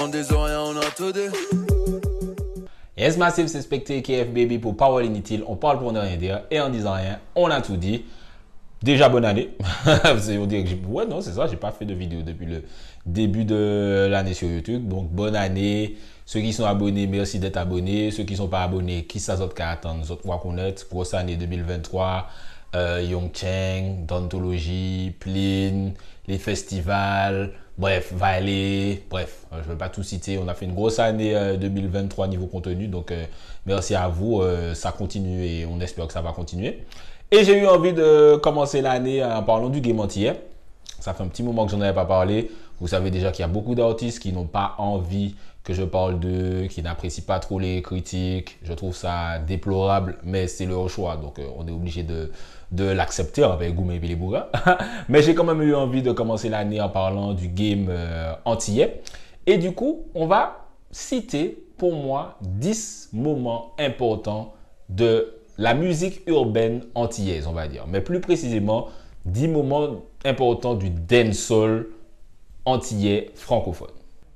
On a tout dit. Yes, Massive, c'est Spectre KF Baby pour Power Inutile. On parle pour ne rien dire et en disant rien, on a tout dit. Déjà bonne année. Vous allez vous dire Ouais, non, c'est ça, j'ai pas fait de vidéo depuis le début de l'année sur YouTube. Donc, bonne année. Ceux qui sont abonnés, merci d'être abonnés. Ceux qui sont pas abonnés, qui ça autres qu'à attendre, qu'on autres pour Grosse année 2023. Euh, Yongcheng, Dantologie, Plin, les festivals. Bref, va aller. Bref, euh, je ne veux pas tout citer. On a fait une grosse année 2023 euh, niveau contenu. Donc, euh, merci à vous. ça continue et on espère que ça va continuer. Et j'ai eu envie de commencer l'année en parlant du game entier. Ça fait un petit moment que je n'en avais pas parlé. Vous savez déjà qu'il y a beaucoup d'artistes qui n'ont pas envie que je parle d'eux, qui n'apprécient pas trop les critiques. Je trouve ça déplorable, mais c'est leur choix. Donc, euh, on est obligé de, de l'accepter avec Goumé Bilibouga. mais j'ai quand même eu envie de commencer l'année en parlant du game euh, antillais. Et du coup, on va citer pour moi 10 moments importants de la musique urbaine antillaise, on va dire. Mais plus précisément, 10 moments importants du dancehall antillais francophone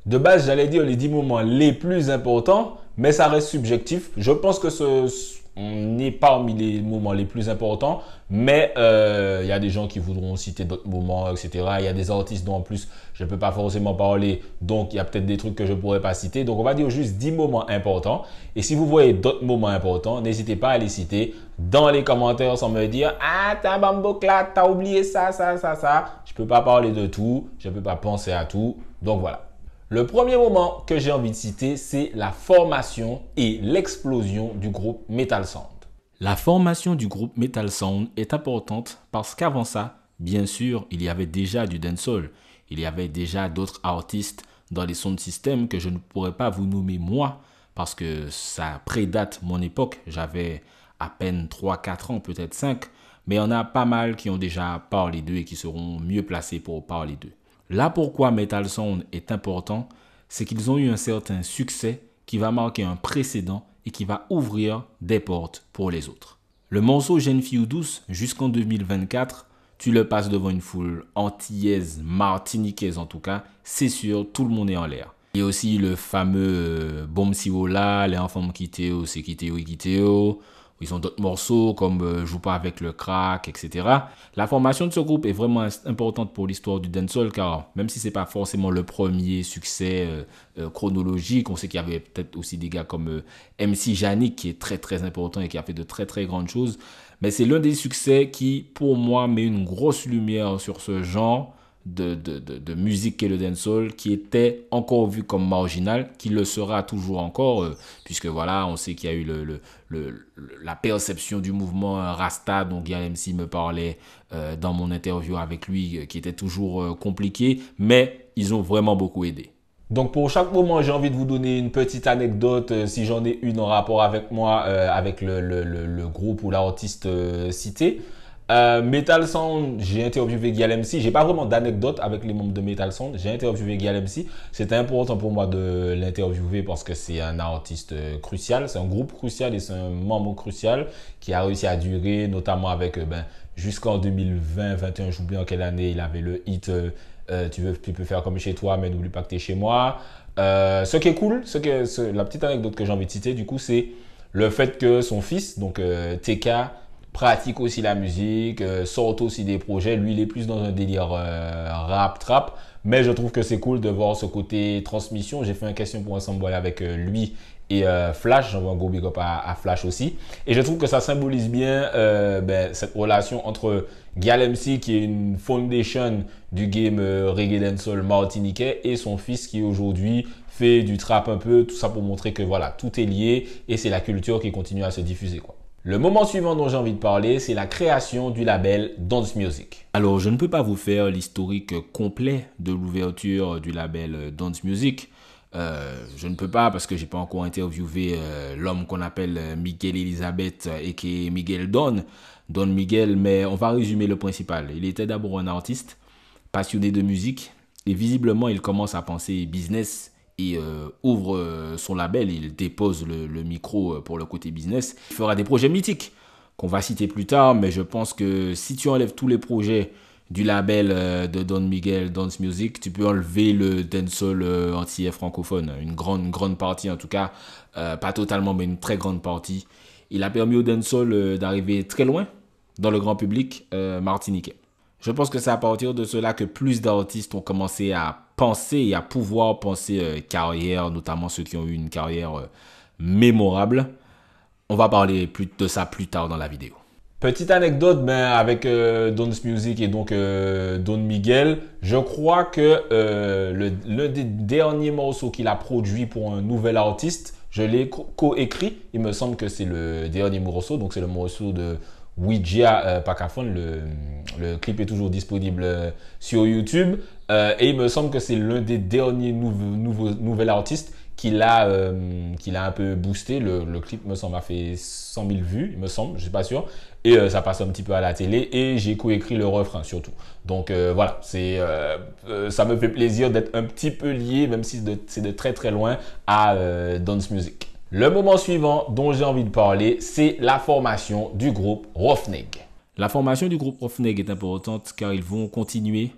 de base, j'allais dire les 10 moments les plus importants, mais ça reste subjectif. Je pense que ce, n'est pas parmi les moments les plus importants, mais euh, il y a des gens qui voudront citer d'autres moments, etc. Il y a des artistes dont en plus je ne peux pas forcément parler, donc il y a peut-être des trucs que je ne pourrais pas citer. Donc on va dire juste 10 moments importants. Et si vous voyez d'autres moments importants, n'hésitez pas à les citer dans les commentaires sans me dire Ah, t'as tu t'as oublié ça, ça, ça, ça. Je ne peux pas parler de tout, je ne peux pas penser à tout. Donc voilà. Le premier moment que j'ai envie de citer, c'est la formation et l'explosion du groupe Metal Sound. La formation du groupe Metal Sound est importante parce qu'avant ça, bien sûr, il y avait déjà du dancehall, il y avait déjà d'autres artistes dans les sons de système que je ne pourrais pas vous nommer moi parce que ça prédate mon époque, j'avais à peine 3-4 ans, peut-être 5, mais il y en a pas mal qui ont déjà parlé d'eux et qui seront mieux placés pour parler d'eux. Là pourquoi Metal Sound est important, c'est qu'ils ont eu un certain succès qui va marquer un précédent et qui va ouvrir des portes pour les autres. Le morceau Jeune fille ou douce, jusqu'en 2024, tu le passes devant une foule antillaise, martiniquaise en tout cas, c'est sûr, tout le monde est en l'air. Il y a aussi le fameux euh, Bom les enfants qui quittent, c'est quitté et ils ont d'autres morceaux comme euh, Joue pas avec le crack, etc. La formation de ce groupe est vraiment importante pour l'histoire du dancehall car même si c'est pas forcément le premier succès euh, euh, chronologique, on sait qu'il y avait peut-être aussi des gars comme MC Janik qui est très très important et qui a fait de très très grandes choses. Mais c'est l'un des succès qui, pour moi, met une grosse lumière sur ce genre de, de, de, musique qu'est le dancehall, qui était encore vu comme marginal, qui le sera toujours encore, euh, puisque voilà, on sait qu'il y a eu le, le, la perception du mouvement euh, Rasta, dont Guillaume MC me parlait euh, dans mon interview avec lui, qui était toujours compliqué, mais ils ont vraiment beaucoup aidé. Donc pour chaque moment, j'ai envie de vous donner une petite anecdote, si j'en ai une en rapport avec moi, avec le, le, le, groupe ou l'artiste cité. Euh, Metal Sound, j'ai interviewé Guillaume MC. J'ai pas vraiment d'anecdote avec les membres de Metal Sound. J'ai interviewé Guillaume MC. C'était important pour moi de l'interviewer parce que c'est un artiste euh, crucial, c'est un groupe crucial et c'est un membre crucial qui a réussi à durer, notamment avec euh, ben, jusqu'en 2020-21. J'oublie en quelle année il avait le hit. tu, veux, tu peux faire comme chez toi, mais n'oublie pas que tu chez moi. ce qui est cool, ce que, la petite anecdote que j'ai envie de citer, du coup, c'est le fait que son fils, donc TK, pratique aussi la musique, euh, sort aussi des projets. Lui, il est plus dans un délire euh, rap, trap. Mais je trouve que c'est cool de voir ce côté transmission. J'ai fait un question pour un ensemble avec euh, lui et Flash. J'envoie un gros big up à, Flash aussi. Et je trouve que ça symbolise bien ben, cette relation entre Gal MC, qui est une foundation du game reggae dancehall Martinique, et son fils qui aujourd'hui fait du trap un peu. Tout ça pour montrer que voilà, tout est lié et c'est la culture qui continue à se diffuser. Le moment suivant dont j'ai envie de parler, c'est la création du label Dance Music. Alors, je ne peux pas vous faire l'historique complet de l'ouverture du label Dance Music. Euh, je ne peux pas parce que j'ai pas encore interviewé euh, l'homme qu'on appelle euh, Miguel Elizabeth et qui est Miguel Don, Don Miguel, mais on va résumer le principal. Il était d'abord un artiste passionné de musique et visiblement il commence à penser business euh, ouvre euh, son label, il dépose le, micro euh, pour le côté business, il fera des projets mythiques qu'on va citer plus tard, mais je pense que si tu enlèves tous les projets du label de Don Miguel Dance Music, tu peux enlever le dancehall antillais francophone, une grande, grande partie en tout cas, pas totalement, mais une très grande partie. Il a permis au dancehall d'arriver très loin dans le grand public martiniquais. Je pense que c'est à partir de cela que plus d'artistes ont commencé à penser et à pouvoir penser euh, carrière, notamment ceux qui ont eu une carrière euh, mémorable. On va parler plus de ça plus tard dans la vidéo. Petite anecdote mais avec euh, Don's Music et donc Don Miguel, je crois que l'un des derniers morceaux qu'il a produit pour un nouvel artiste, je l'ai co-écrit. Il me semble que c'est le dernier morceau, donc c'est le morceau de Ouija Pacaphone. Le, le, clip est toujours disponible sur YouTube. Euh, et il me semble que c'est l'un des derniers nouveaux, nouvel artistes euh, qui l'a un peu boosté. Le, clip, me semble, a fait 100 000 vues, il me semble, je ne suis pas sûr. Et euh, ça passe un petit peu à la télé. Et j'ai coécrit le refrain surtout. Donc voilà, c'est ça me fait plaisir d'être un petit peu lié, même si c'est de, très très loin, à Dance Music. Le moment suivant dont j'ai envie de parler, c'est la formation du groupe Rofneg. La formation du groupe Rofneg est importante car ils vont continuer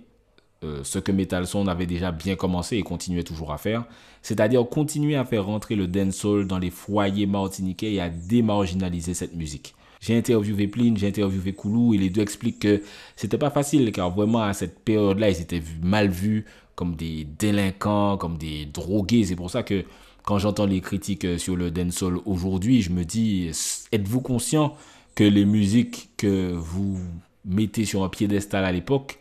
euh, ce que Metal Sound avait déjà bien commencé et continuait toujours à faire, c'est-à-dire continuer à faire rentrer le dancehall dans les foyers martiniquais et à démarginaliser cette musique. J'ai interviewé Pline, j'ai interviewé Koulou et les deux expliquent que c'était pas facile car vraiment à cette période-là, ils étaient mal vus comme des délinquants, comme des drogués. C'est pour ça que quand j'entends les critiques euh, sur le dancehall aujourd'hui, je me dis êtes-vous conscient que les musiques que vous mettez sur un piédestal à l'époque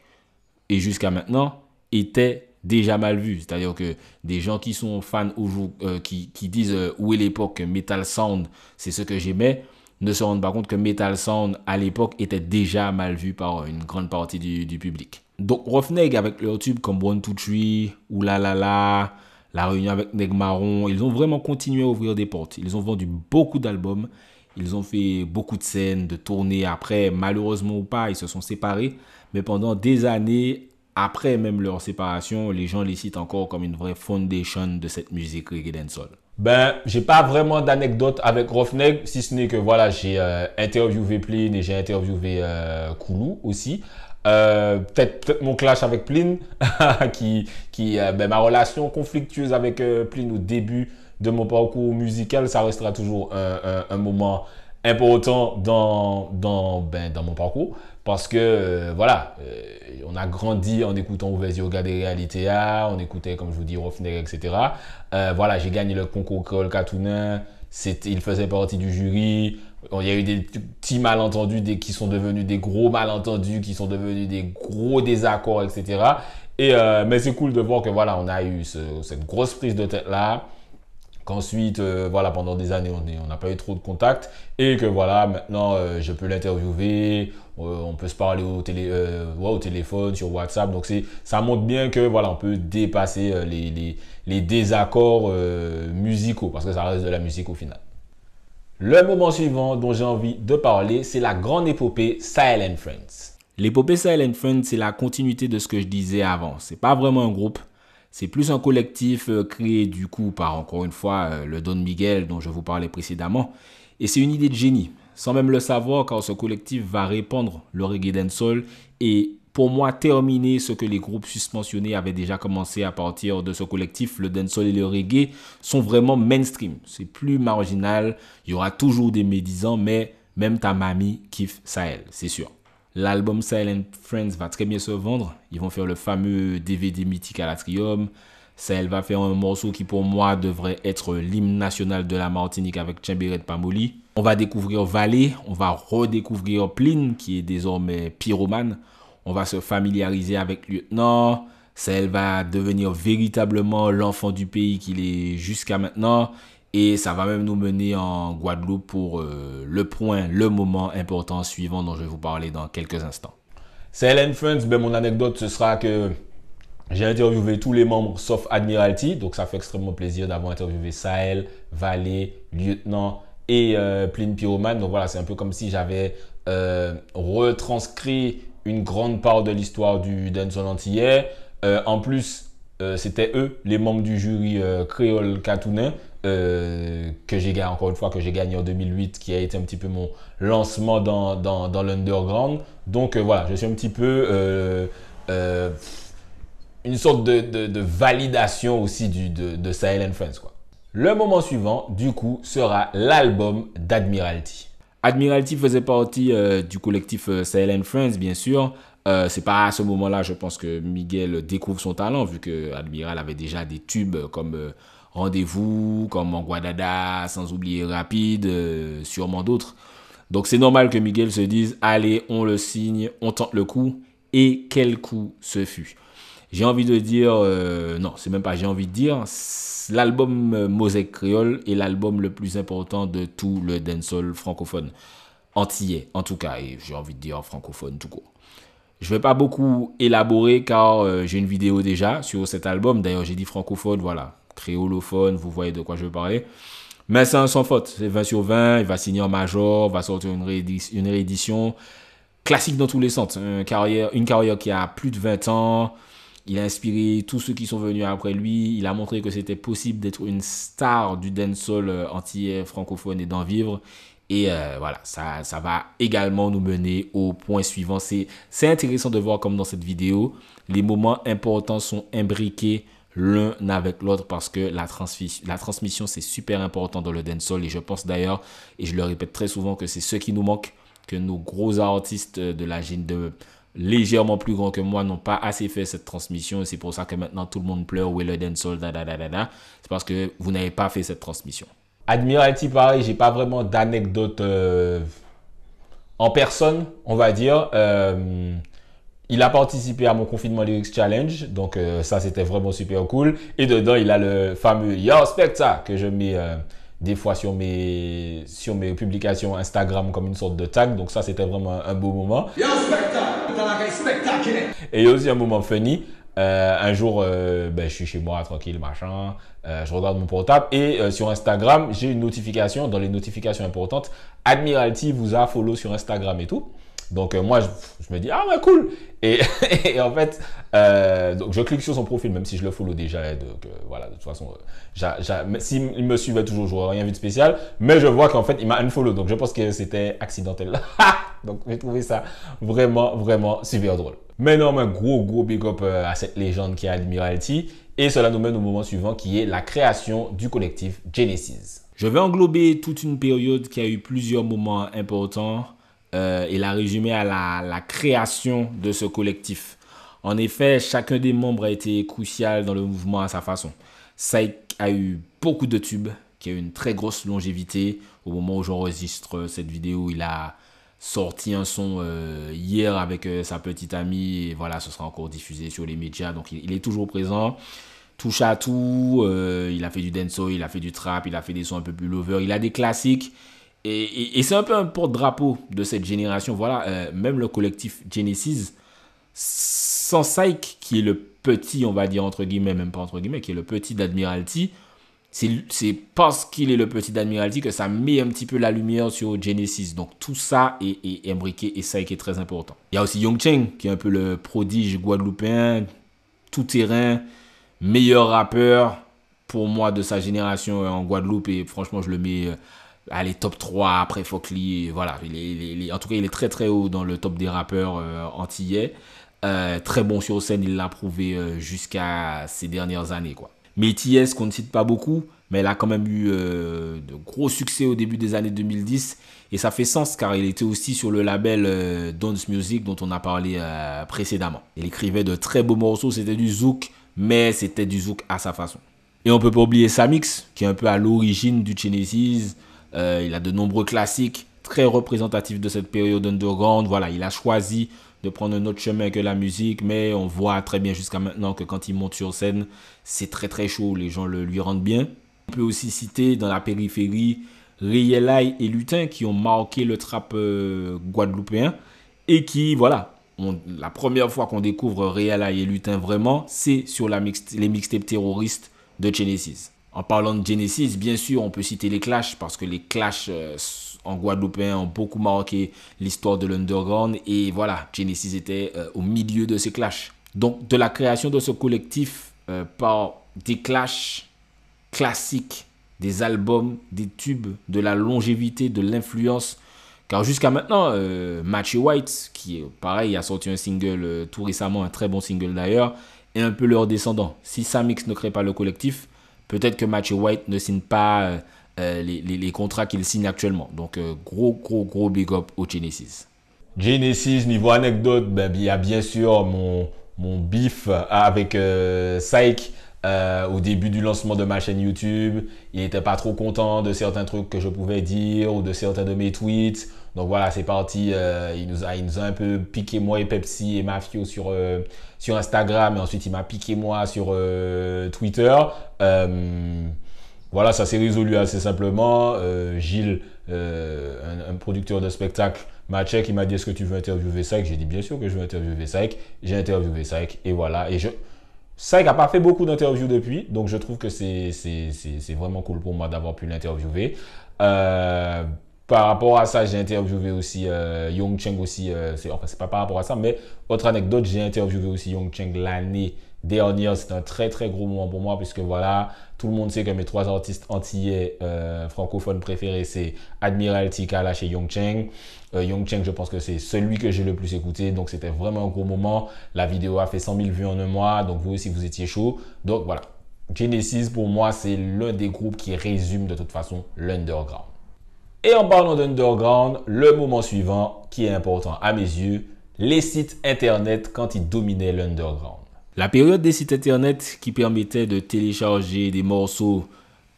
et jusqu'à maintenant était déjà mal vu. C'est-à-dire que des gens qui sont fans ou euh, qui, qui, disent euh, où est l'époque Metal Sound, c'est ce que j'aimais, ne se rendent pas compte que Metal Sound à l'époque était déjà mal vu par euh, une grande partie du, public. Donc Roughneg avec leurs tubes comme One Two Three, ou La La La, La Réunion avec Neg Marron, ils ont vraiment continué à ouvrir des portes. Ils ont vendu beaucoup d'albums. Ils ont fait beaucoup de scènes, de tournées. Après, malheureusement ou pas, ils se sont séparés mais pendant des années, après même leur séparation, les gens les citent encore comme une vraie foundation de cette musique reggae dancehall. Ben, j'ai pas vraiment d'anecdote avec Roughneck, si ce n'est que voilà, j'ai euh, interviewé Pline et j'ai interviewé euh, Koulou aussi. Euh, peut-être, mon clash avec Pline, qui, qui euh, ben, ma relation conflictueuse avec Pline au début de mon parcours musical, ça restera toujours un, un moment important dans, dans, ben, dans mon parcours parce que, euh, voilà, euh, on a grandi en écoutant Ouvert Yoga des réalités, on écoutait, comme je vous dis, Rofner, etc. Euh, voilà, j'ai gagné le concours Creole Katounin, il faisait partie du jury. Il y a eu des petits malentendus des, qui sont devenus des gros malentendus, qui sont devenus des gros désaccords, etc. Et, mais c'est cool de voir que, voilà, on a eu cette grosse prise de tête-là ensuite euh, voilà, pendant des années, on n'a pas eu trop de contacts et que voilà, maintenant, euh, je peux l'interviewer, euh, on peut se parler au, télé, au téléphone, sur WhatsApp. Donc, ça montre bien que voilà, on peut dépasser les, désaccords musicaux parce que ça reste de la musique au final. Le moment suivant dont j'ai envie de parler, c'est la grande épopée Silent Friends. L'épopée Silent Friends, c'est la continuité de ce que je disais avant. C'est pas vraiment un groupe, c'est plus un collectif euh, créé du coup par, encore une fois, euh, le Don Miguel dont je vous parlais précédemment. Et c'est une idée de génie, sans même le savoir, car ce collectif va répandre le reggae dancehall et pour moi terminer ce que les groupes suspensionnés avaient déjà commencé à partir de ce collectif. Le dancehall et le reggae sont vraiment mainstream. C'est plus marginal. Il y aura toujours des médisants, mais même ta mamie kiffe ça elle, c'est sûr. L'album Silent Friends va très bien se vendre. Ils vont faire le fameux DVD mythique à l'Atrium. Sahel va faire un morceau qui pour moi devrait être l'hymne national de la Martinique avec et Pamoli. On va découvrir Valé, on va redécouvrir Pline qui est désormais pyromane. On va se familiariser avec Lieutenant. Sahel va devenir véritablement l'enfant du pays qu'il est jusqu'à maintenant. Et ça va même nous mener en Guadeloupe pour euh, le point, le moment important suivant dont je vais vous parler dans quelques instants. C'est Helen Friends, mon anecdote, ce sera que j'ai interviewé tous les membres sauf Admiralty, donc ça fait extrêmement plaisir d'avoir interviewé Sahel, Valé, Lieutenant et euh, Pyroman. Donc voilà, c'est un peu comme si j'avais euh, retranscrit une grande part de l'histoire du dancehall antillais. Euh, en plus, c'était eux, les membres du jury créole catounin. Euh, que j'ai gagné, encore une fois, que j'ai gagné en 2008, qui a été un petit peu mon lancement dans, dans, dans l'underground. Donc euh, voilà, je suis un petit peu euh, une sorte de, de, validation aussi du, de, de Silent Friends. Quoi. Le moment suivant, du coup, sera l'album d'Admiralty. Admiralty faisait partie du collectif Silent Friends, bien sûr, c'est pas à ce moment-là, je pense que Miguel découvre son talent, vu que Admiral avait déjà des tubes comme rendez-vous, comme en Guadada, sans oublier Rapide, euh, sûrement d'autres. Donc c'est normal que Miguel se dise allez, on le signe, on tente le coup. Et quel coup ce fut J'ai envie de dire, euh, non, c'est même pas j'ai envie de dire, l'album euh, Mosaic Créole est l'album le plus important de tout le dancehall francophone. Antillais, en tout cas, et j'ai envie de dire francophone tout court. Je ne vais pas beaucoup élaborer car j'ai une vidéo déjà sur cet album. D'ailleurs, j'ai dit francophone, voilà créolophone, vous voyez de quoi je veux parler. Mais c'est sans faute. C'est 20 sur 20. Il va signer en major, va sortir une, réédition, une réédition classique dans tous les sens. Une carrière, une carrière qui a plus de 20 ans. Il a inspiré tous ceux qui sont venus après lui. Il a montré que c'était possible d'être une star du dancehall anti euh, francophone et d'en vivre. Et euh, voilà, ça, ça va également nous mener au point suivant. C'est intéressant de voir comme dans cette vidéo, les moments importants sont imbriqués l'un avec l'autre parce que la, la transmission, c'est super important dans le dancehall. Et je pense d'ailleurs, et je le répète très souvent, que c'est ce qui nous manque, que nos gros artistes de la gêne de légèrement plus grands que moi n'ont pas assez fait cette transmission. C'est pour ça que maintenant tout le monde pleure où est le dancehall, da C'est parce que vous n'avez pas fait cette transmission. Admiralty, pareil, j'ai pas vraiment d'anecdote euh, en personne, on va dire. Euh, il a participé à mon confinement lyrics challenge, donc euh, ça c'était vraiment super cool. Et dedans, il a le fameux Yo Specta que je mets euh, des fois sur mes, sur mes publications Instagram comme une sorte de tag. Donc ça c'était vraiment un, beau moment. Yo Specta, Et aussi un moment funny. Euh, un jour, ben, je suis chez moi tranquille, machin. je regarde mon portable et sur Instagram, j'ai une notification dans les notifications importantes. Admiralty vous a follow sur Instagram et tout. Donc euh, moi, je, me dis, ah ouais, cool. Et, en fait, euh, donc je clique sur son profil, même si je le follow déjà. Euh, voilà, de toute façon, s'il me suivait toujours, je n'aurais rien vu de spécial. Mais je vois qu'en fait, il m'a unfollow. Donc je pense que c'était accidentel. donc j'ai trouvé ça vraiment, vraiment super drôle. Mais non, un gros, gros big up à cette légende qui est Admiralty. Et cela nous mène au moment suivant qui est la création du collectif Genesis. Je vais englober toute une période qui a eu plusieurs moments importants il euh, a résumé à la, création de ce collectif. En effet, chacun des membres a été crucial dans le mouvement à sa façon. Saik a eu beaucoup de tubes, qui a une très grosse longévité. Au moment où j'enregistre cette vidéo, il a sorti un son euh, hier avec euh, sa petite amie. Et voilà, ce sera encore diffusé sur les médias. Donc il, est toujours présent. Touche à tout. il a fait du dancehall, il a fait du trap, il a fait des sons un peu plus lover. Il a des classiques et, c'est un peu un porte-drapeau de cette génération. Voilà, euh, même le collectif Genesis, sans Syke, qui est le petit, on va dire entre guillemets, même pas entre guillemets, qui est le petit d'Admiralty, c'est parce qu'il est le petit d'Admiralty que ça met un petit peu la lumière sur Genesis. Donc tout ça est, imbriqué et Syke est très important. Il y a aussi Yong Cheng, qui est un peu le prodige guadeloupéen, tout-terrain, meilleur rappeur pour moi de sa génération euh, en Guadeloupe. Et franchement, je le mets euh, allez, top 3 après Fockley. Voilà, il est, en tout cas, il est très très haut dans le top des rappeurs euh, antillais. Euh, très bon sur scène, il l'a prouvé euh, jusqu'à ces dernières années. quoi. Métis, qu'on ne cite pas beaucoup, mais elle a quand même eu de gros succès au début des années 2010. Et ça fait sens car il était aussi sur le label Dance Music dont on a parlé précédemment. Il écrivait de très beaux morceaux, c'était du zouk, mais c'était du zouk à sa façon. Et on peut pas oublier Samix, qui est un peu à l'origine du Genesis, euh, il a de nombreux classiques très représentatifs de cette période underground. Voilà, il a choisi de prendre un autre chemin que la musique, mais on voit très bien jusqu'à maintenant que quand il monte sur scène, c'est très très chaud, les gens le lui rendent bien. On peut aussi citer dans la périphérie Rielai et Lutin qui ont marqué le trap euh, guadeloupéen et qui, voilà, la première fois qu'on découvre Rielai et Lutin vraiment, c'est sur les mixtapes terroristes de Genesis. En parlant de Genesis, bien sûr, on peut citer les Clash parce que les Clash euh, en Guadeloupe ont beaucoup marqué l'histoire de l'underground et voilà, Genesis était euh, au milieu de ces clashs. Donc, de la création de ce collectif euh, par des clashs classiques, des albums, des tubes, de la longévité, de l'influence. Car jusqu'à maintenant, Matchy White, qui est pareil a sorti un single tout récemment, un très bon single d'ailleurs, est un peu leur descendant. Si Samix ne crée pas le collectif, Peut-être que Matthew White ne signe pas euh, euh, les, contrats qu'il signe actuellement. Donc, euh, gros, gros, gros big up au Genesis. Genesis, niveau anecdote, ben, il y a bien sûr mon, mon beef avec Syke euh, au début du lancement de ma chaîne YouTube, il n'était pas trop content de certains trucs que je pouvais dire ou de certains de mes tweets. Donc voilà, c'est parti. Euh, il, nous a, nous a un peu piqué moi et Pepsi et Mafio sur, euh, sur Instagram et ensuite il m'a piqué moi sur Twitter. voilà, ça s'est résolu assez simplement. Gilles, un, producteur de spectacle, m'a check, il m'a dit est-ce que tu veux interviewer sec J'ai dit bien sûr que je veux interviewer sec J'ai interviewé sec et voilà. Et je, ça, qu'il n'a pas fait beaucoup d'interviews depuis, donc je trouve que c'est vraiment cool pour moi d'avoir pu l'interviewer. Euh, par rapport à ça, j'ai interviewé aussi euh, Cheng aussi. Euh, c'est, enfin, c'est pas par rapport à ça, mais autre anecdote, j'ai interviewé aussi Yong Cheng l'année dernière. C'est un très très gros moment pour moi puisque voilà, tout le monde sait que mes trois artistes antillais euh, francophones préférés, c'est Admiral Tika, là chez Yong Cheng, euh, Young Cheng, je pense que c'est celui que j'ai le plus écouté. Donc, c'était vraiment un gros moment. La vidéo a fait 100 000 vues en un mois. Donc, vous aussi, vous étiez chaud. Donc, voilà. Genesis, pour moi, c'est l'un des groupes qui résume de toute façon l'underground. Et en parlant d'underground, le moment suivant qui est important à mes yeux, les sites internet quand ils dominaient l'underground. La période des sites internet qui permettait de télécharger des morceaux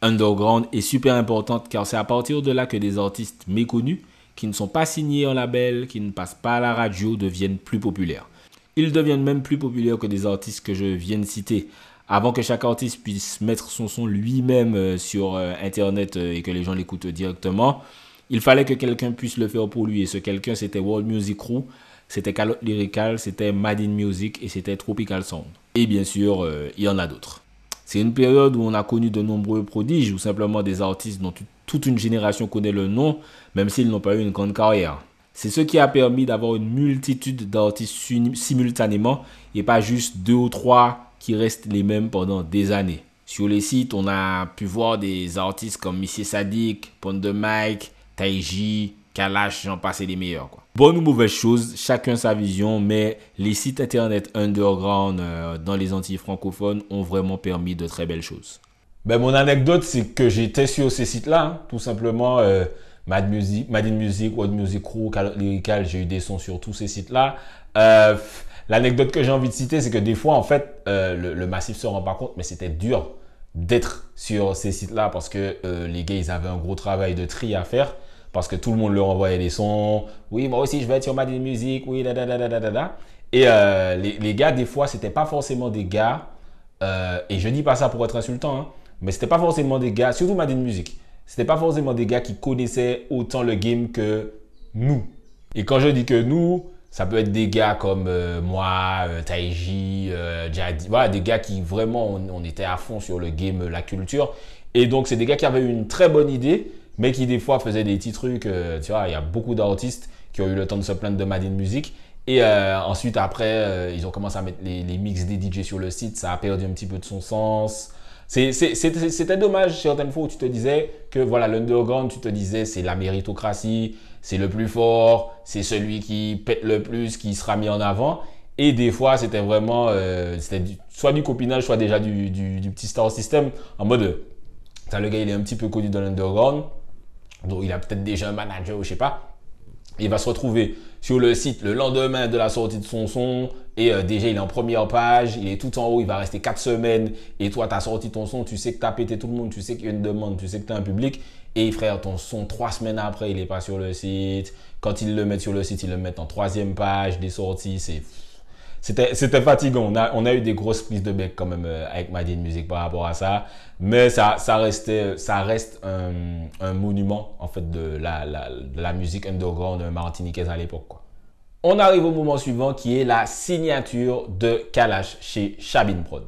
underground est super importante car c'est à partir de là que des artistes méconnus qui ne sont pas signés en label, qui ne passent pas à la radio, deviennent plus populaires. Ils deviennent même plus populaires que des artistes que je viens de citer. Avant que chaque artiste puisse mettre son son lui-même euh, sur euh, Internet euh, et que les gens l'écoutent directement, il fallait que quelqu'un puisse le faire pour lui. Et ce quelqu'un, c'était World Music Crew, c'était Calotte Lyrical, c'était Madin Music et c'était Tropical Sound. Et bien sûr, il y en a d'autres. C'est une période où on a connu de nombreux prodiges ou simplement des artistes dont toute une génération connaît le nom, même s'ils n'ont pas eu une grande carrière. C'est ce qui a permis d'avoir une multitude d'artistes simultanément et pas juste deux ou trois qui restent les mêmes pendant des années. Sur les sites, on a pu voir des artistes comme Missy Sadik, Pondemike, Taiji, qu'à l'âge, j'en passais des meilleurs. Quoi. Bonne ou mauvaise chose, chacun sa vision, mais les sites internet underground euh, dans les Antilles francophones ont vraiment permis de très belles choses. Ben, mon anecdote, c'est que j'étais sur ces sites-là, hein. tout simplement. Euh, Mad Music, Mad in Music, World Music Crew, Lyrical, j'ai eu des sons sur tous ces sites-là. Euh, l'anecdote que j'ai envie de citer, c'est que des fois, en fait, le, massif se rend pas compte, mais c'était dur d'être sur ces sites-là parce que les gars, ils avaient un gros travail de tri à faire parce que tout le monde leur envoyait des sons. Oui, moi aussi, je vais être sur Madden Music. Oui, da da da da da Et euh, les, les, gars, des fois, ce n'étaient pas forcément des gars. Euh, et je dis pas ça pour être insultant, hein, mais c'était pas forcément des gars, surtout Madden Music. C'était pas forcément des gars qui connaissaient autant le game que nous. Et quand je dis que nous, ça peut être des gars comme euh, moi, Taiji, voilà, des gars qui vraiment, on, était à fond sur le game, la culture. Et donc, c'est des gars qui avaient une très bonne idée, mais qui des fois faisait des petits trucs. Euh, tu vois, il y a beaucoup d'artistes qui ont eu le temps de se plaindre de Made Music. Et euh, ensuite, après, euh, ils ont commencé à mettre les, mix des DJ sur le site. Ça a perdu un petit peu de son sens. C'était dommage certaines fois où tu te disais que voilà l'underground, tu te disais c'est la méritocratie, c'est le plus fort, c'est celui qui pète le plus, qui sera mis en avant. Et des fois, c'était vraiment c'était soit du copinage, soit déjà du, du, petit star system en mode, le gars, il est un petit peu connu dans l'underground, donc il a peut-être déjà un manager ou je sais pas. Il va se retrouver sur le site le lendemain de la sortie de son son et euh, déjà il est en première page, il est tout en haut, il va rester 4 semaines et toi tu as sorti ton son, tu sais que tu as pété tout le monde, tu sais qu'il y a une demande, tu sais que tu as un public et frère ton son trois semaines après il n'est pas sur le site. Quand ils le mettent sur le site, ils le mettent en troisième page des sorties, c'est c'était, c'était fatigant. On a, on a eu des grosses prises de bec quand même euh, avec Madine Music par rapport à ça. Mais ça, ça, restait, ça reste un, un monument en fait de la, la, musique underground martiniquaise à l'époque. Quoi. On arrive au moment suivant qui est la signature de Kalash chez Chabin Prod.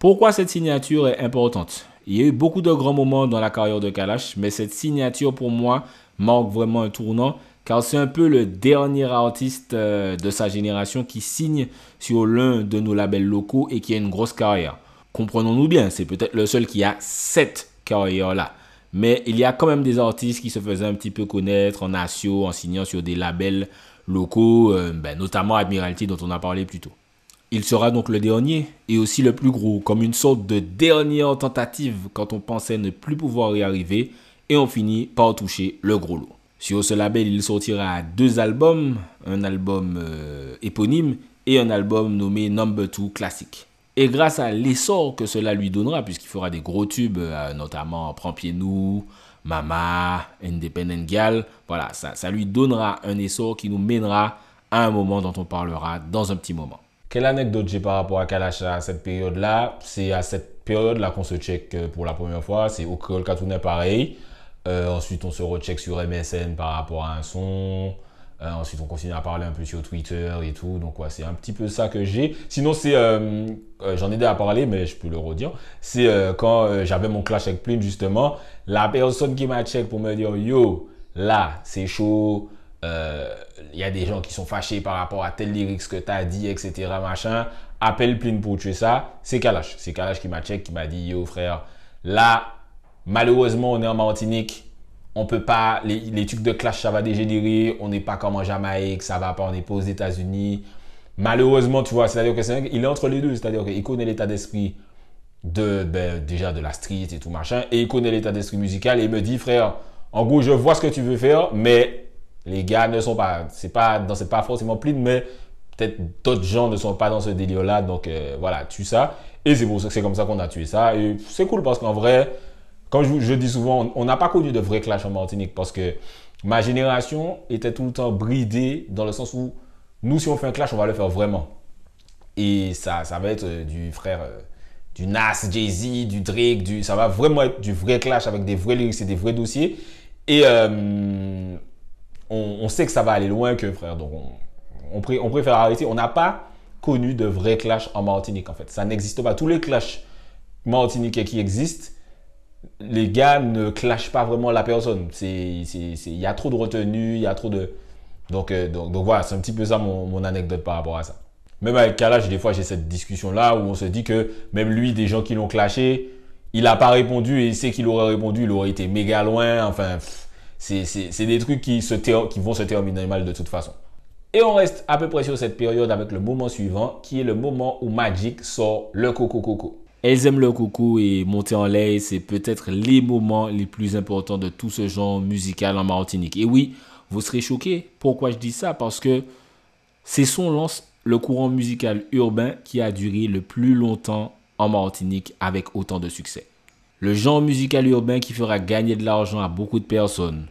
Pourquoi cette signature est importante Il y a eu beaucoup de grands moments dans la carrière de Kalash, mais cette signature pour moi marque vraiment un tournant car c'est un peu le dernier artiste euh, de sa génération qui signe sur l'un de nos labels locaux et qui a une grosse carrière. Comprenons-nous bien, c'est peut-être le seul qui a cette carrière-là. Mais il y a quand même des artistes qui se faisaient un petit peu connaître en asio, en signant sur des labels locaux, euh, ben, notamment Admiralty dont on a parlé plus tôt. Il sera donc le dernier et aussi le plus gros, comme une sorte de dernière tentative quand on pensait ne plus pouvoir y arriver et on finit par toucher le gros lot. Sur ce label, il sortira deux albums, un album euh, éponyme et un album nommé Number Two Classic. Et grâce à l'essor que cela lui donnera, puisqu'il fera des gros tubes, euh, notamment Prends Pied Nous, Mama, Independent Gal, voilà, ça, lui donnera un essor qui nous mènera à un moment dont on parlera dans un petit moment. Quelle anecdote j'ai par rapport à Kalacha à cette période-là C'est à cette période-là qu'on se check euh, pour la première fois. C'est au Creole Katounet pareil. Euh, ensuite, on se recheck sur MSN par rapport à un son. Euh, ensuite, on continue à parler un peu sur Twitter et tout. Donc, c'est un petit peu ça que j'ai. Sinon, c'est. Euh, j'en ai déjà parlé, mais je peux le redire. C'est quand j'avais mon clash avec Plin, justement. La personne qui m'a check pour me dire Yo, là, c'est chaud. Il y a des gens qui sont fâchés par rapport à tel lyrics que tu as dit, etc. Machin. Appelle Plin pour tuer ça. C'est Kalash. C'est Kalash qui m'a check, qui m'a dit Yo, frère, là, Malheureusement, on est en Martinique. On peut pas, les, les trucs de clash, ça va dégénérer. On n'est pas comme en Jamaïque, ça va pas, on n'est pas aux États-Unis. Malheureusement, tu vois, c'est-à-dire qu'il est, il est entre les deux. C'est-à-dire qu'il connaît l'état d'esprit de, ben, déjà de la street et tout machin. Et il connaît l'état d'esprit musical et il me dit, frère, en gros, je vois ce que tu veux faire, mais les gars ne sont pas, c'est pas, c'est pas forcément pleine, mais peut-être d'autres gens ne sont pas dans ce délire-là. Donc euh, voilà, tue ça. Et c'est pour c'est comme ça qu'on a tué ça. Et c'est cool parce qu'en vrai, comme je, dis souvent, on n'a pas connu de vrai clash en Martinique parce que ma génération était tout le temps bridée dans le sens où nous, si on fait un clash, on va le faire vraiment. Et ça, va être euh, du frère, euh, du Nas, Jay-Z, du Drake, ça va vraiment être du vrai clash avec des vrais lyrics et des vrais dossiers. Et euh, on, sait que ça va aller loin que frère. Donc on, on préfère arrêter. On n'a pas connu de vrai clash en Martinique en fait. Ça n'existe pas. Tous les clashs martiniquais qui existent, les gars ne clashent pas vraiment la personne. Il y a trop de retenue, il y a trop de... Euh, donc, donc, voilà, c'est un petit peu ça mon, anecdote par rapport à ça. Même avec Kalash, des fois, j'ai cette discussion-là où on se dit que même lui, des gens qui l'ont clashé, il n'a pas répondu et il sait qu'il aurait répondu, il aurait été méga loin. Enfin, c'est des trucs qui, se qui vont se terminer mal de toute façon. Et on reste à peu près sur cette période avec le moment suivant, qui est le moment où Magic sort le Coco Coco. Elles aiment le coucou et monter en lay, c'est peut-être les moments les plus importants de tout ce genre musical en Martinique. Et oui, vous serez choqués. Pourquoi je dis ça Parce que c'est son lance, le courant musical urbain qui a duré le plus longtemps en Martinique avec autant de succès. Le genre musical urbain qui fera gagner de l'argent à beaucoup de personnes.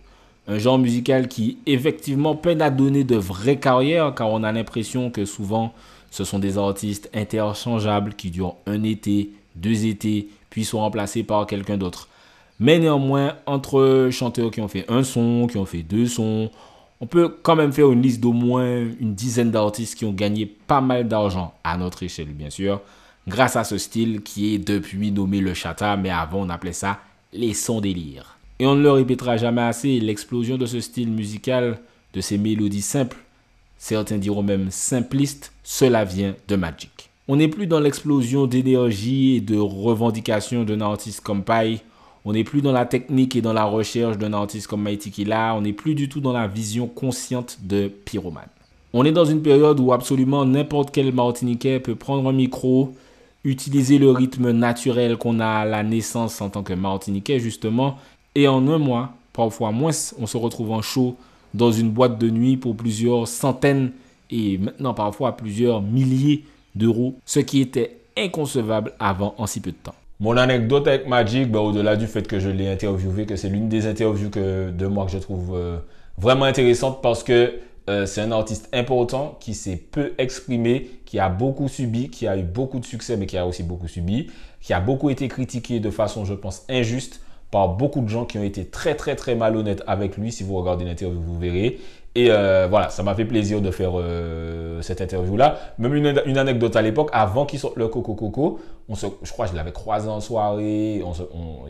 Un genre musical qui effectivement peine à donner de vraies carrières car on a l'impression que souvent ce sont des artistes interchangeables qui durent un été, deux étés, puis sont remplacés par quelqu'un d'autre. Mais néanmoins, entre chanteurs qui ont fait un son, qui ont fait deux sons, on peut quand même faire une liste d'au moins une dizaine d'artistes qui ont gagné pas mal d'argent, à notre échelle bien sûr, grâce à ce style qui est depuis nommé le chata, mais avant on appelait ça les sons délire. Et on ne le répétera jamais assez, l'explosion de ce style musical, de ces mélodies simples, certains diront même simplistes, cela vient de Magic. On n'est plus dans l'explosion d'énergie et de revendication d'un artiste comme Pai. On n'est plus dans la technique et dans la recherche d'un artiste comme Mighty Killa. On n'est plus du tout dans la vision consciente de Pyroman. On est dans une période où absolument n'importe quel Martiniquais peut prendre un micro, utiliser le rythme naturel qu'on a à la naissance en tant que Martiniquais justement, et en un mois, parfois moins, on se retrouve en show dans une boîte de nuit pour plusieurs centaines et maintenant parfois plusieurs milliers d'euros, ce qui était inconcevable avant en si peu de temps. Mon anecdote avec Magic, bah, au-delà du fait que je l'ai interviewé, que c'est l'une des interviews que, de moi que je trouve euh, vraiment intéressante parce que euh, c'est un artiste important qui s'est peu exprimé, qui a beaucoup subi, qui a eu beaucoup de succès, mais qui a aussi beaucoup subi, qui a beaucoup été critiqué de façon, je pense, injuste par beaucoup de gens qui ont été très très très malhonnêtes avec lui. Si vous regardez l'interview, vous verrez. Et euh, voilà, ça m'a fait plaisir de faire euh, cette interview-là. Même une, anecdote à l'époque, avant qu'il sorte le Coco Coco, on se, je crois que je l'avais croisé en soirée, on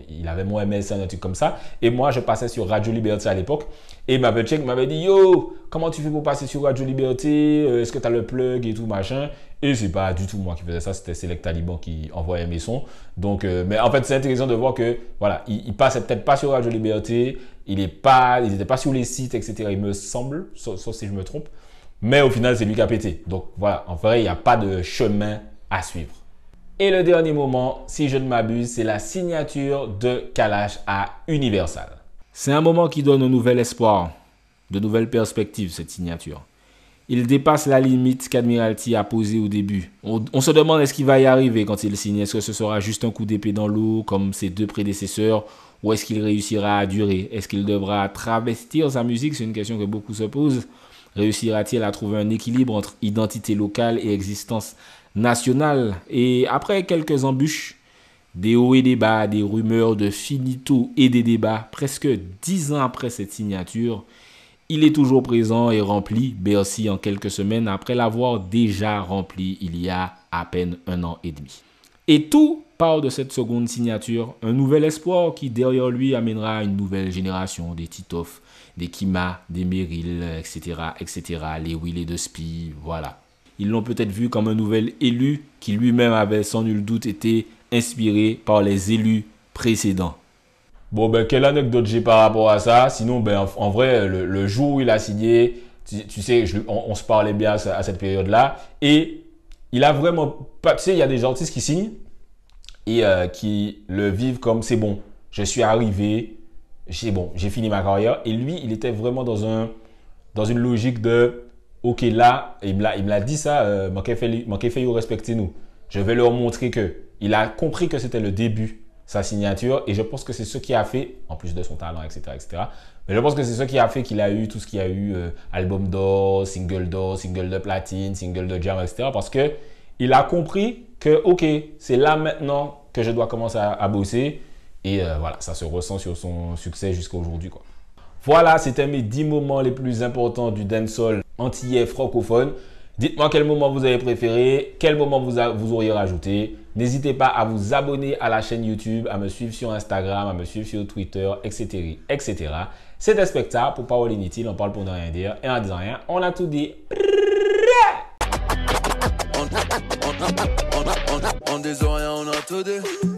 il avait mon MSN, un truc comme ça. Et moi, je passais sur Radio Liberté à l'époque. Et ma check m'avait dit Yo, comment tu fais pour passer sur Radio Liberté euh, Est-ce que tu as le plug et tout, machin Et c'est pas du tout moi qui faisais ça, c'était Select Taliban qui envoyait mes sons. Donc, mais en fait, c'est intéressant de voir que, voilà, il, passait peut-être pas sur Radio Liberté il est pas, ils n'étaient pas sur les sites, etc. Il me semble, sauf, si je me trompe. Mais au final, c'est lui qui a pété. Donc voilà, en vrai, il n'y a pas de chemin à suivre. Et le dernier moment, si je ne m'abuse, c'est la signature de Kalash à Universal. C'est un moment qui donne un nouvel espoir, de nouvelles perspectives, cette signature. Il dépasse la limite qu'Admiralty a posée au début. On, se demande est-ce qu'il va y arriver quand il signe. Est-ce que ce sera juste un coup d'épée dans l'eau comme ses deux prédécesseurs où est-ce qu'il réussira à durer Est-ce qu'il devra travestir sa musique C'est une question que beaucoup se posent. Réussira-t-il à trouver un équilibre entre identité locale et existence nationale Et après quelques embûches, des hauts et des bas, des rumeurs de finito et des débats, presque dix ans après cette signature, il est toujours présent et rempli. Bercy en quelques semaines après l'avoir déjà rempli il y a à peine un an et demi. Et tout part de cette seconde signature un nouvel espoir qui derrière lui amènera une nouvelle génération des Titoff, des Kima, des Meryl, etc., etc., les Will et de Spi, voilà. Ils l'ont peut-être vu comme un nouvel élu qui lui-même avait sans nul doute été inspiré par les élus précédents. Bon, ben, quelle anecdote j'ai par rapport à ça Sinon, ben, en, vrai, le, jour où il a signé, tu, sais, on, se parlait bien à, cette période-là. Et il a vraiment pas. Tu sais, il y a des artistes qui signent, et euh, qui le vivent comme c'est bon, je suis arrivé, c'est bon, j'ai fini ma carrière. Et lui, il était vraiment dans, un, dans une logique de ok, là, il me l'a dit ça, euh, respectez-nous. Je vais leur montrer que il a compris que c'était le début, sa signature, et je pense que c'est ce qui a fait, en plus de son talent, etc., etc. Mais je pense que c'est ce qui a fait qu'il a eu tout ce qu'il a eu, euh, album d'or, single d'or, single de platine, single de jam, etc. Parce que il a compris que, OK, c'est là maintenant que je dois commencer à, bosser. Et euh, voilà, ça se ressent sur son succès jusqu'à aujourd'hui. Quoi. Voilà, c'était mes 10 moments les plus importants du anti antillais francophone. Dites-moi quel moment vous avez préféré, quel moment vous, auriez rajouté. N'hésitez pas à vous abonner à la chaîne YouTube, à me suivre sur Instagram, à me suivre sur Twitter, etc. etc. C'était spectacle pour Parole Inutile, on parle pour ne rien dire et en disant rien, on a tout dit. des on a tout dit.